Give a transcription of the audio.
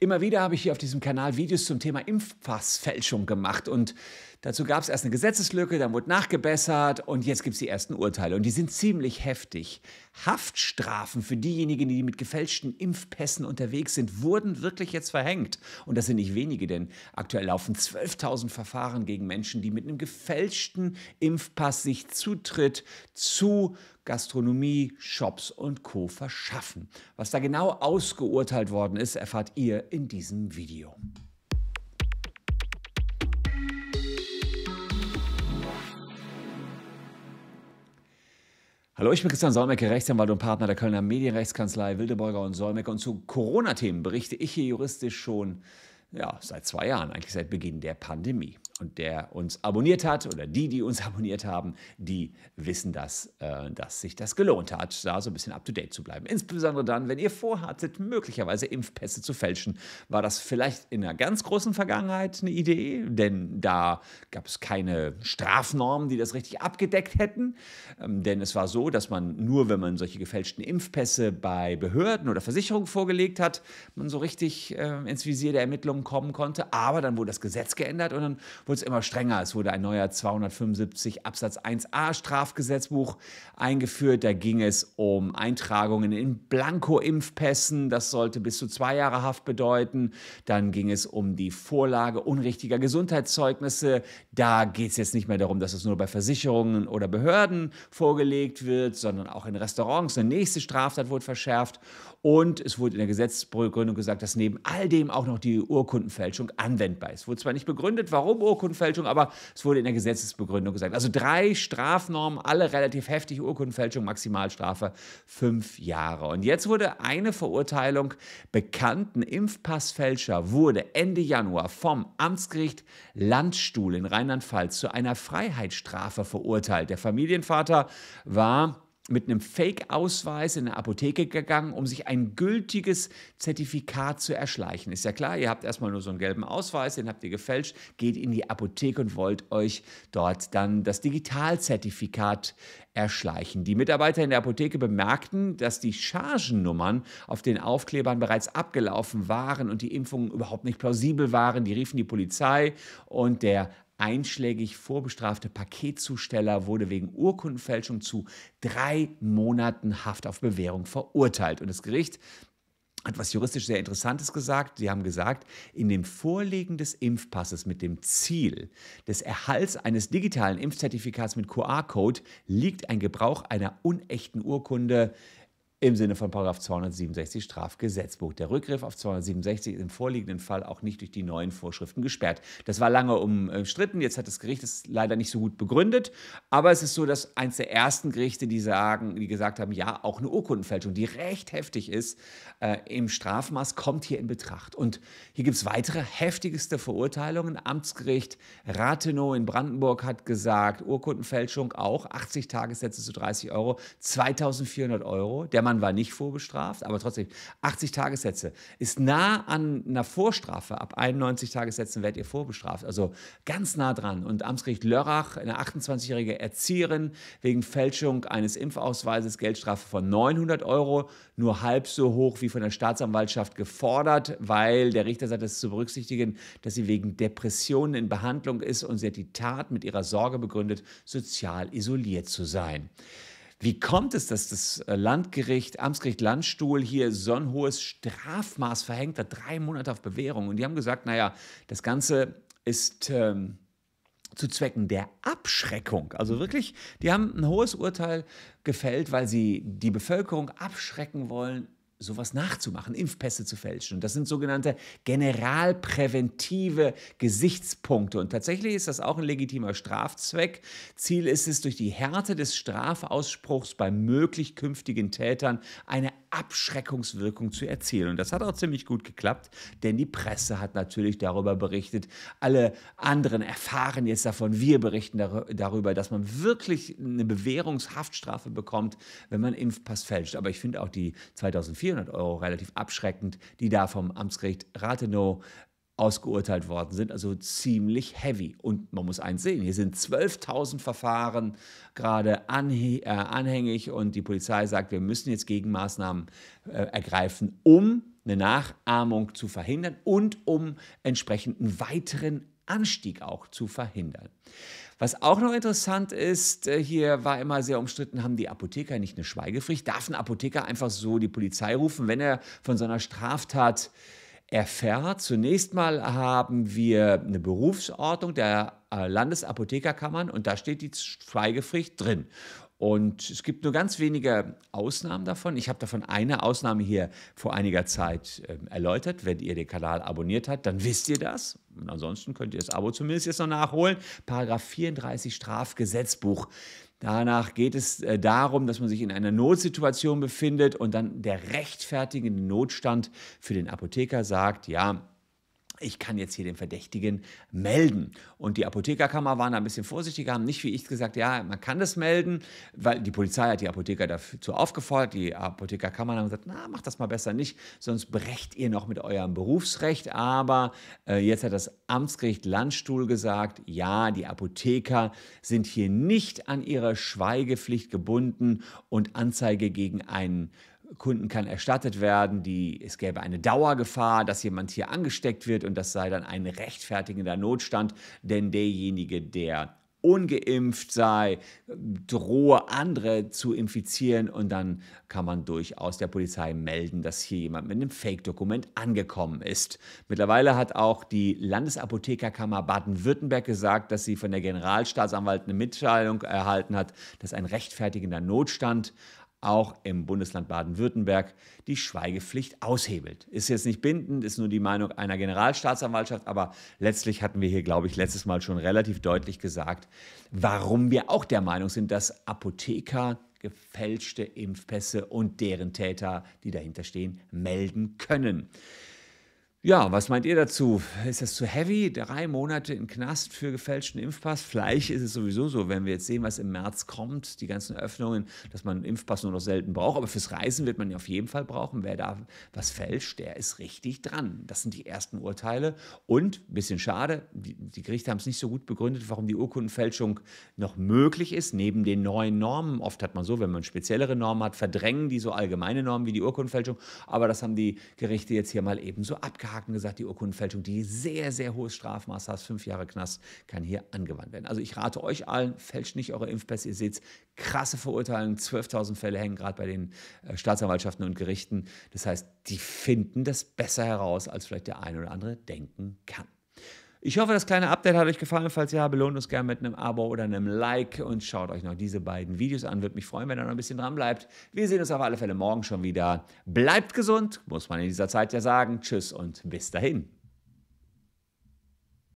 Immer wieder habe ich hier auf diesem Kanal Videos zum Thema Impfpassfälschung gemacht und Dazu gab es erst eine Gesetzeslücke, dann wurde nachgebessert und jetzt gibt es die ersten Urteile. Und die sind ziemlich heftig. Haftstrafen für diejenigen, die mit gefälschten Impfpässen unterwegs sind, wurden wirklich jetzt verhängt. Und das sind nicht wenige, denn aktuell laufen 12.000 Verfahren gegen Menschen, die mit einem gefälschten Impfpass sich Zutritt zu Gastronomie, Shops und Co. verschaffen. Was da genau ausgeurteilt worden ist, erfahrt ihr in diesem Video. Hallo, ich bin Christian Solmecke, Rechtsanwalt und Partner der Kölner Medienrechtskanzlei Wildeborger und Solmecke. Und zu Corona-Themen berichte ich hier juristisch schon ja, seit zwei Jahren, eigentlich seit Beginn der Pandemie und der uns abonniert hat oder die, die uns abonniert haben, die wissen, dass, äh, dass sich das gelohnt hat, da so ein bisschen up-to-date zu bleiben. Insbesondere dann, wenn ihr vorhattet, möglicherweise Impfpässe zu fälschen, war das vielleicht in einer ganz großen Vergangenheit eine Idee, denn da gab es keine Strafnormen, die das richtig abgedeckt hätten. Ähm, denn es war so, dass man nur, wenn man solche gefälschten Impfpässe bei Behörden oder Versicherungen vorgelegt hat, man so richtig äh, ins Visier der Ermittlungen kommen konnte. Aber dann wurde das Gesetz geändert und dann wurde wurde es immer strenger. Es wurde ein neuer 275 Absatz 1a Strafgesetzbuch eingeführt. Da ging es um Eintragungen in Blanko-Impfpässen. Das sollte bis zu zwei Jahre Haft bedeuten. Dann ging es um die Vorlage unrichtiger Gesundheitszeugnisse. Da geht es jetzt nicht mehr darum, dass es nur bei Versicherungen oder Behörden vorgelegt wird, sondern auch in Restaurants. Eine nächste Straftat wurde verschärft. Und es wurde in der Gesetzesbegründung gesagt, dass neben all dem auch noch die Urkundenfälschung anwendbar ist. Es Wurde zwar nicht begründet, warum Urkundenfälschung, Urkundenfälschung, aber es wurde in der Gesetzesbegründung gesagt. Also drei Strafnormen, alle relativ heftig. Urkundenfälschung, Maximalstrafe fünf Jahre. Und jetzt wurde eine Verurteilung bekannten Impfpassfälscher wurde Ende Januar vom Amtsgericht Landstuhl in Rheinland-Pfalz zu einer Freiheitsstrafe verurteilt. Der Familienvater war mit einem Fake-Ausweis in eine Apotheke gegangen, um sich ein gültiges Zertifikat zu erschleichen. Ist ja klar, ihr habt erstmal nur so einen gelben Ausweis, den habt ihr gefälscht, geht in die Apotheke und wollt euch dort dann das Digitalzertifikat erschleichen. Die Mitarbeiter in der Apotheke bemerkten, dass die Chargennummern auf den Aufklebern bereits abgelaufen waren und die Impfungen überhaupt nicht plausibel waren. Die riefen die Polizei und der einschlägig vorbestrafte Paketzusteller wurde wegen Urkundenfälschung zu drei Monaten Haft auf Bewährung verurteilt. Und das Gericht hat was juristisch sehr Interessantes gesagt. Sie haben gesagt, in dem Vorlegen des Impfpasses mit dem Ziel des Erhalts eines digitalen Impfzertifikats mit QR-Code liegt ein Gebrauch einer unechten Urkunde im Sinne von 267 Strafgesetzbuch. Der Rückgriff auf 267 ist im vorliegenden Fall auch nicht durch die neuen Vorschriften gesperrt. Das war lange umstritten. Jetzt hat das Gericht es leider nicht so gut begründet. Aber es ist so, dass eines der ersten Gerichte, die sagen, die gesagt haben, ja, auch eine Urkundenfälschung, die recht heftig ist, äh, im Strafmaß kommt hier in Betracht. Und hier gibt es weitere heftigste Verurteilungen. Amtsgericht Rathenow in Brandenburg hat gesagt, Urkundenfälschung auch 80 Tagessätze zu 30 Euro, 2400 Euro. Der Mann Mann war nicht vorbestraft, aber trotzdem 80 Tagessätze ist nah an einer Vorstrafe. Ab 91 Tagessätzen werdet ihr vorbestraft, also ganz nah dran. Und Amtsgericht Lörrach, eine 28-jährige Erzieherin, wegen Fälschung eines Impfausweises Geldstrafe von 900 Euro, nur halb so hoch wie von der Staatsanwaltschaft gefordert, weil der Richter sagt, es zu berücksichtigen, dass sie wegen Depressionen in Behandlung ist und sie hat die Tat mit ihrer Sorge begründet, sozial isoliert zu sein. Wie kommt es, dass das äh, Landgericht, Amtsgericht Landstuhl hier so ein hohes Strafmaß verhängt hat, drei Monate auf Bewährung? Und die haben gesagt, naja, das Ganze ist ähm, zu Zwecken der Abschreckung. Also wirklich, die haben ein hohes Urteil gefällt, weil sie die Bevölkerung abschrecken wollen, sowas nachzumachen, Impfpässe zu fälschen. Und das sind sogenannte generalpräventive Gesichtspunkte. Und tatsächlich ist das auch ein legitimer Strafzweck. Ziel ist es, durch die Härte des Strafausspruchs bei möglich künftigen Tätern eine Abschreckungswirkung zu erzielen. Und das hat auch ziemlich gut geklappt, denn die Presse hat natürlich darüber berichtet. Alle anderen erfahren jetzt davon, wir berichten darüber, dass man wirklich eine Bewährungshaftstrafe bekommt, wenn man Impfpass fälscht. Aber ich finde auch die 2004 400 Euro relativ abschreckend, die da vom Amtsgericht Rathenow ausgeurteilt worden sind, also ziemlich heavy. Und man muss eins sehen, hier sind 12.000 Verfahren gerade äh, anhängig und die Polizei sagt, wir müssen jetzt Gegenmaßnahmen äh, ergreifen, um eine Nachahmung zu verhindern und um entsprechend einen weiteren Anstieg auch zu verhindern. Was auch noch interessant ist, äh, hier war immer sehr umstritten, haben die Apotheker nicht eine Schweigepflicht? Darf ein Apotheker einfach so die Polizei rufen, wenn er von so einer Straftat erfährt. Zunächst mal haben wir eine Berufsordnung der äh, Landesapothekerkammern und da steht die Schweigepflicht drin. Und es gibt nur ganz wenige Ausnahmen davon. Ich habe davon eine Ausnahme hier vor einiger Zeit äh, erläutert. Wenn ihr den Kanal abonniert habt, dann wisst ihr das. Und ansonsten könnt ihr das Abo zumindest jetzt noch nachholen. Paragraph 34 Strafgesetzbuch. Danach geht es äh, darum, dass man sich in einer Notsituation befindet und dann der rechtfertigende Notstand für den Apotheker sagt, ja, ich kann jetzt hier den Verdächtigen melden. Und die Apothekerkammer waren da ein bisschen vorsichtiger, haben nicht wie ich gesagt, ja, man kann das melden, weil die Polizei hat die Apotheker dazu aufgefordert. Die Apothekerkammer haben gesagt, na, macht das mal besser nicht, sonst brecht ihr noch mit eurem Berufsrecht. Aber äh, jetzt hat das Amtsgericht Landstuhl gesagt, ja, die Apotheker sind hier nicht an ihre Schweigepflicht gebunden und Anzeige gegen einen Kunden kann erstattet werden, die, es gäbe eine Dauergefahr, dass jemand hier angesteckt wird und das sei dann ein rechtfertigender Notstand, denn derjenige, der ungeimpft sei, drohe andere zu infizieren und dann kann man durchaus der Polizei melden, dass hier jemand mit einem Fake-Dokument angekommen ist. Mittlerweile hat auch die Landesapothekerkammer Baden-Württemberg gesagt, dass sie von der Generalstaatsanwalt eine Mitteilung erhalten hat, dass ein rechtfertigender Notstand auch im Bundesland Baden-Württemberg die Schweigepflicht aushebelt. Ist jetzt nicht bindend, ist nur die Meinung einer Generalstaatsanwaltschaft, aber letztlich hatten wir hier, glaube ich, letztes Mal schon relativ deutlich gesagt, warum wir auch der Meinung sind, dass Apotheker gefälschte Impfpässe und deren Täter, die dahinter stehen, melden können. Ja, was meint ihr dazu? Ist das zu heavy? Drei Monate im Knast für gefälschten Impfpass? Vielleicht ist es sowieso so, wenn wir jetzt sehen, was im März kommt, die ganzen Öffnungen, dass man einen Impfpass nur noch selten braucht. Aber fürs Reisen wird man ihn auf jeden Fall brauchen. Wer da was fälscht, der ist richtig dran. Das sind die ersten Urteile. Und, ein bisschen schade, die, die Gerichte haben es nicht so gut begründet, warum die Urkundenfälschung noch möglich ist, neben den neuen Normen. Oft hat man so, wenn man speziellere Normen hat, verdrängen die so allgemeine Normen wie die Urkundenfälschung. Aber das haben die Gerichte jetzt hier mal eben so abgehalten. Haken gesagt, die Urkundenfälschung, die sehr, sehr hohes Strafmaß hat, fünf Jahre Knast, kann hier angewandt werden. Also ich rate euch allen, fälscht nicht eure Impfpässe. Ihr seht krasse Verurteilungen, 12.000 Fälle hängen gerade bei den äh, Staatsanwaltschaften und Gerichten. Das heißt, die finden das besser heraus, als vielleicht der eine oder andere denken kann. Ich hoffe, das kleine Update hat euch gefallen. Falls ja, belohnt uns gerne mit einem Abo oder einem Like und schaut euch noch diese beiden Videos an. Würde mich freuen, wenn ihr noch ein bisschen dran bleibt. Wir sehen uns auf alle Fälle morgen schon wieder. Bleibt gesund, muss man in dieser Zeit ja sagen. Tschüss und bis dahin.